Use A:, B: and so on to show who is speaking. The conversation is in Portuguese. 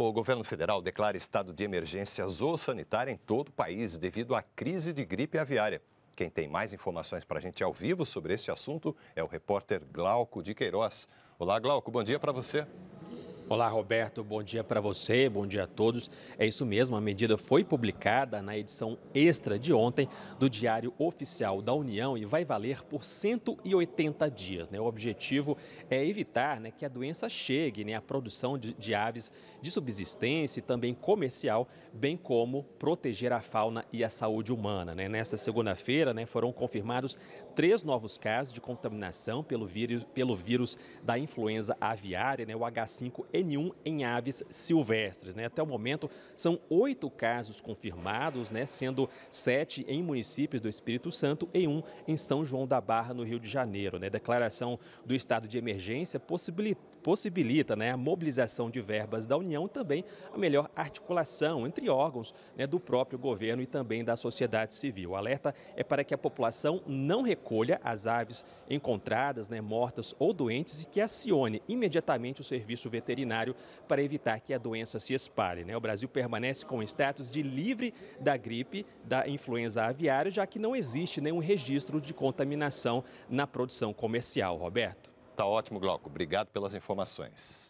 A: O governo federal declara estado de emergência zoossanitária em todo o país devido à crise de gripe aviária. Quem tem mais informações para a gente ao vivo sobre esse assunto é o repórter Glauco de Queiroz. Olá, Glauco, bom dia para você. Olá, Roberto. Bom
B: dia para você, bom dia a todos. É isso mesmo, a medida foi publicada na edição extra de ontem do Diário Oficial da União e vai valer por 180 dias. Né? O objetivo é evitar né, que a doença chegue né, à produção de, de aves de subsistência e também comercial, bem como proteger a fauna e a saúde humana. Né? Nesta segunda-feira né, foram confirmados três novos casos de contaminação pelo vírus, pelo vírus da influenza aviária, né, o H5N1. N1 em aves silvestres. Né? Até o momento, são oito casos confirmados, né? sendo sete em municípios do Espírito Santo e um em São João da Barra, no Rio de Janeiro. Né? Declaração do estado de emergência possibilita, possibilita né? a mobilização de verbas da União e também a melhor articulação entre órgãos né? do próprio governo e também da sociedade civil. O alerta é para que a população não recolha as aves encontradas, né? mortas ou doentes e que acione imediatamente o serviço veterinário veterinário para evitar que a doença se espalhe. Né? O Brasil permanece com o status de livre da gripe, da influenza aviária, já que não existe nenhum registro de contaminação na produção comercial. Roberto. Está ótimo, Glauco. Obrigado pelas informações.